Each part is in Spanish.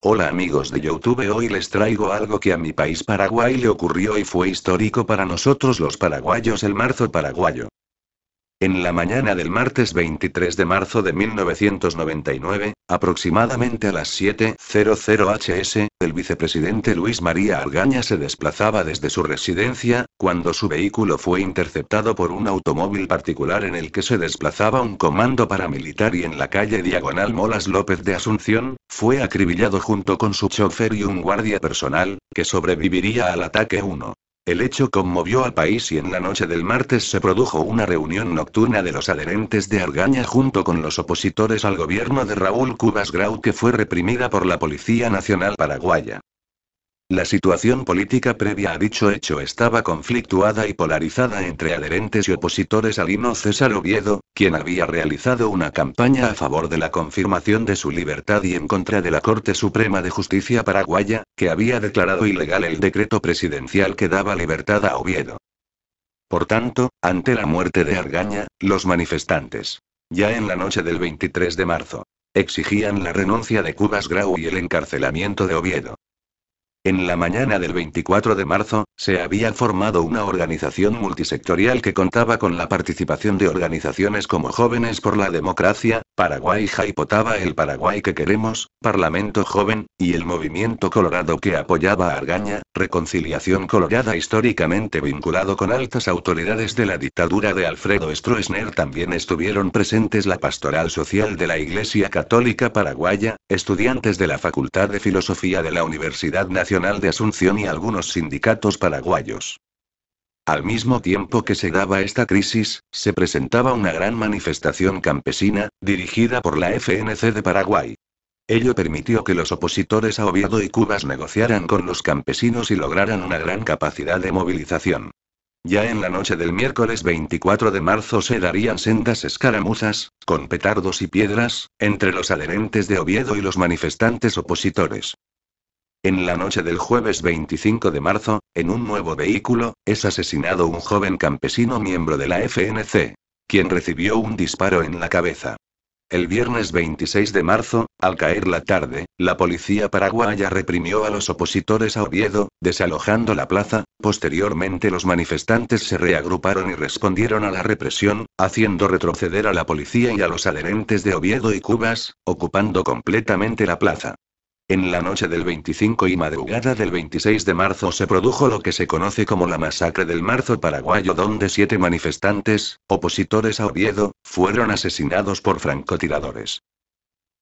Hola amigos de YouTube, hoy les traigo algo que a mi país Paraguay le ocurrió y fue histórico para nosotros los paraguayos el marzo paraguayo. En la mañana del martes 23 de marzo de 1999, aproximadamente a las 7.00 HS, el vicepresidente Luis María Argaña se desplazaba desde su residencia, cuando su vehículo fue interceptado por un automóvil particular en el que se desplazaba un comando paramilitar y en la calle Diagonal Molas López de Asunción, fue acribillado junto con su chofer y un guardia personal, que sobreviviría al ataque 1. El hecho conmovió al país y en la noche del martes se produjo una reunión nocturna de los adherentes de Argaña junto con los opositores al gobierno de Raúl Cubas Grau que fue reprimida por la Policía Nacional Paraguaya. La situación política previa a dicho hecho estaba conflictuada y polarizada entre adherentes y opositores al Lino César Oviedo, quien había realizado una campaña a favor de la confirmación de su libertad y en contra de la Corte Suprema de Justicia paraguaya, que había declarado ilegal el decreto presidencial que daba libertad a Oviedo. Por tanto, ante la muerte de Argaña, los manifestantes, ya en la noche del 23 de marzo, exigían la renuncia de Cubas Grau y el encarcelamiento de Oviedo. En la mañana del 24 de marzo, se había formado una organización multisectorial que contaba con la participación de organizaciones como Jóvenes por la Democracia, Paraguay Jaipotaba el Paraguay que queremos, Parlamento Joven, y el Movimiento Colorado que apoyaba a Argaña, Reconciliación Colorada históricamente vinculado con altas autoridades de la dictadura de Alfredo Stroessner. También estuvieron presentes la Pastoral Social de la Iglesia Católica Paraguaya, estudiantes de la Facultad de Filosofía de la Universidad Nacional de Asunción y algunos sindicatos paraguayos. Al mismo tiempo que se daba esta crisis, se presentaba una gran manifestación campesina, dirigida por la FNC de Paraguay. Ello permitió que los opositores a Oviedo y Cubas negociaran con los campesinos y lograran una gran capacidad de movilización. Ya en la noche del miércoles 24 de marzo se darían sendas escaramuzas, con petardos y piedras, entre los adherentes de Oviedo y los manifestantes opositores. En la noche del jueves 25 de marzo, en un nuevo vehículo, es asesinado un joven campesino miembro de la FNC, quien recibió un disparo en la cabeza. El viernes 26 de marzo, al caer la tarde, la policía paraguaya reprimió a los opositores a Oviedo, desalojando la plaza, posteriormente los manifestantes se reagruparon y respondieron a la represión, haciendo retroceder a la policía y a los adherentes de Oviedo y Cubas, ocupando completamente la plaza. En la noche del 25 y madrugada del 26 de marzo se produjo lo que se conoce como la masacre del marzo paraguayo donde siete manifestantes, opositores a Oviedo, fueron asesinados por francotiradores.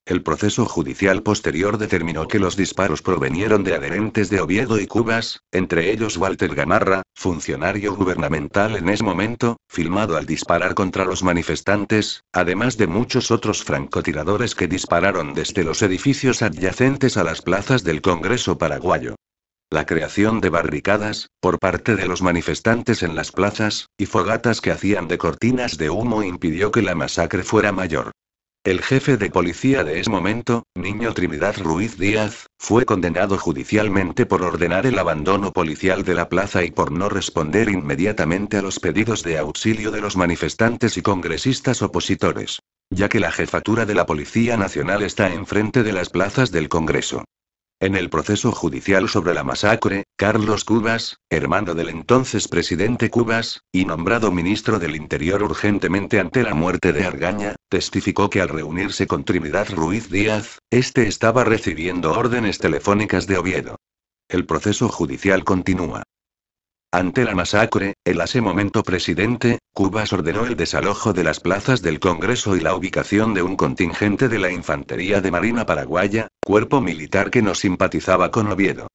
El proceso judicial posterior determinó que los disparos provenieron de adherentes de Oviedo y Cubas, entre ellos Walter Gamarra, funcionario gubernamental en ese momento, filmado al disparar contra los manifestantes, además de muchos otros francotiradores que dispararon desde los edificios adyacentes a las plazas del Congreso paraguayo la creación de barricadas, por parte de los manifestantes en las plazas, y fogatas que hacían de cortinas de humo impidió que la masacre fuera mayor. El jefe de policía de ese momento, Niño Trinidad Ruiz Díaz, fue condenado judicialmente por ordenar el abandono policial de la plaza y por no responder inmediatamente a los pedidos de auxilio de los manifestantes y congresistas opositores, ya que la jefatura de la Policía Nacional está enfrente de las plazas del Congreso. En el proceso judicial sobre la masacre, Carlos Cubas, hermano del entonces presidente Cubas, y nombrado ministro del Interior urgentemente ante la muerte de Argaña, testificó que al reunirse con Trinidad Ruiz Díaz, este estaba recibiendo órdenes telefónicas de Oviedo. El proceso judicial continúa. Ante la masacre, el hace momento presidente, Cubas ordenó el desalojo de las plazas del Congreso y la ubicación de un contingente de la Infantería de Marina Paraguaya, cuerpo militar que no simpatizaba con Oviedo.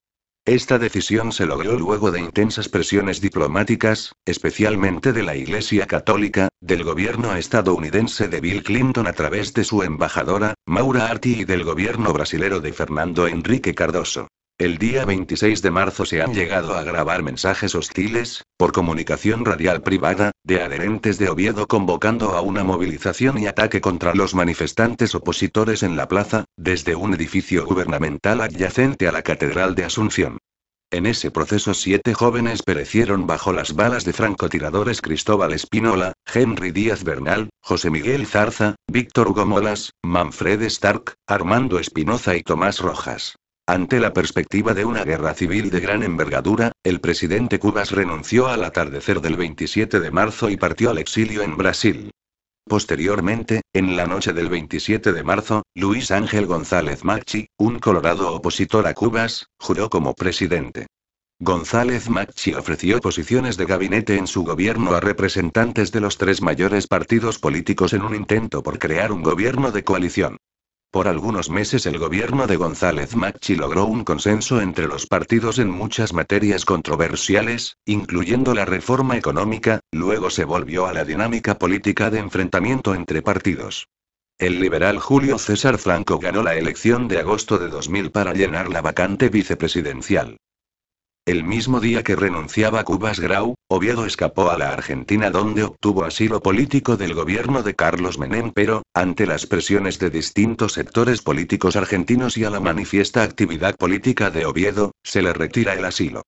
Esta decisión se logró luego de intensas presiones diplomáticas, especialmente de la Iglesia Católica, del gobierno estadounidense de Bill Clinton a través de su embajadora, Maura Arti, y del gobierno brasilero de Fernando Enrique Cardoso. El día 26 de marzo se han llegado a grabar mensajes hostiles, por comunicación radial privada, de adherentes de Oviedo convocando a una movilización y ataque contra los manifestantes opositores en la plaza, desde un edificio gubernamental adyacente a la Catedral de Asunción. En ese proceso siete jóvenes perecieron bajo las balas de francotiradores Cristóbal Espinola, Henry Díaz Bernal, José Miguel Zarza, Víctor Hugo Molas, Manfred Stark, Armando Espinoza y Tomás Rojas. Ante la perspectiva de una guerra civil de gran envergadura, el presidente Cubas renunció al atardecer del 27 de marzo y partió al exilio en Brasil. Posteriormente, en la noche del 27 de marzo, Luis Ángel González Machi, un colorado opositor a Cubas, juró como presidente. González Machi ofreció posiciones de gabinete en su gobierno a representantes de los tres mayores partidos políticos en un intento por crear un gobierno de coalición. Por algunos meses el gobierno de González Macchi logró un consenso entre los partidos en muchas materias controversiales, incluyendo la reforma económica, luego se volvió a la dinámica política de enfrentamiento entre partidos. El liberal Julio César Franco ganó la elección de agosto de 2000 para llenar la vacante vicepresidencial. El mismo día que renunciaba Cubas Grau, Oviedo escapó a la Argentina donde obtuvo asilo político del gobierno de Carlos Menem pero, ante las presiones de distintos sectores políticos argentinos y a la manifiesta actividad política de Oviedo, se le retira el asilo.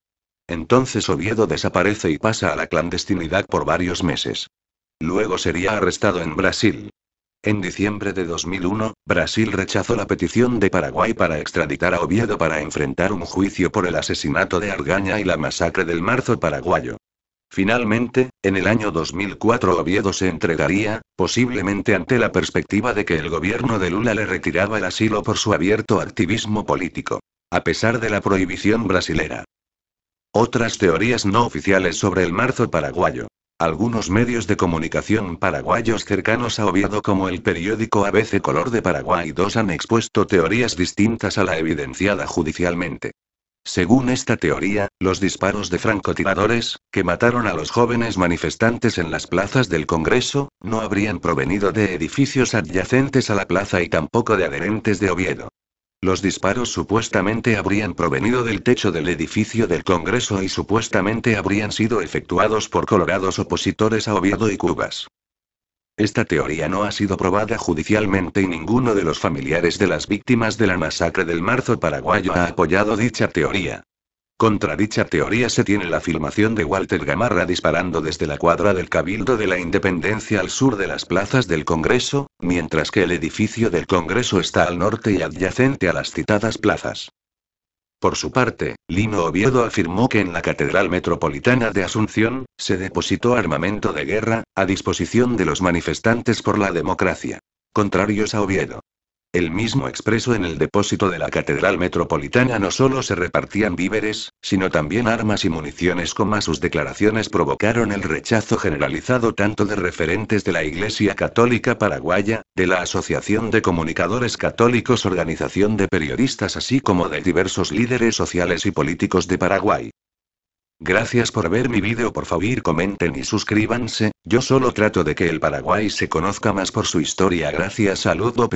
Entonces Oviedo desaparece y pasa a la clandestinidad por varios meses. Luego sería arrestado en Brasil. En diciembre de 2001, Brasil rechazó la petición de Paraguay para extraditar a Oviedo para enfrentar un juicio por el asesinato de Argaña y la masacre del marzo paraguayo. Finalmente, en el año 2004 Oviedo se entregaría, posiblemente ante la perspectiva de que el gobierno de Lula le retiraba el asilo por su abierto activismo político, a pesar de la prohibición brasilera. Otras teorías no oficiales sobre el marzo paraguayo. Algunos medios de comunicación paraguayos cercanos a Oviedo como el periódico ABC Color de Paraguay 2 han expuesto teorías distintas a la evidenciada judicialmente. Según esta teoría, los disparos de francotiradores, que mataron a los jóvenes manifestantes en las plazas del Congreso, no habrían provenido de edificios adyacentes a la plaza y tampoco de adherentes de Oviedo. Los disparos supuestamente habrían provenido del techo del edificio del Congreso y supuestamente habrían sido efectuados por colorados opositores a Oviedo y Cubas. Esta teoría no ha sido probada judicialmente y ninguno de los familiares de las víctimas de la masacre del marzo paraguayo ha apoyado dicha teoría. Contra dicha teoría se tiene la filmación de Walter Gamarra disparando desde la cuadra del Cabildo de la Independencia al sur de las plazas del Congreso, mientras que el edificio del Congreso está al norte y adyacente a las citadas plazas. Por su parte, Lino Oviedo afirmó que en la Catedral Metropolitana de Asunción, se depositó armamento de guerra, a disposición de los manifestantes por la democracia. Contrarios a Oviedo. El mismo expreso en el depósito de la Catedral Metropolitana no solo se repartían víveres, sino también armas y municiones, como sus declaraciones provocaron el rechazo generalizado tanto de referentes de la Iglesia Católica Paraguaya, de la Asociación de Comunicadores Católicos, Organización de Periodistas, así como de diversos líderes sociales y políticos de Paraguay. Gracias por ver mi vídeo por favor comenten y suscríbanse, yo solo trato de que el Paraguay se conozca más por su historia gracias a Ludo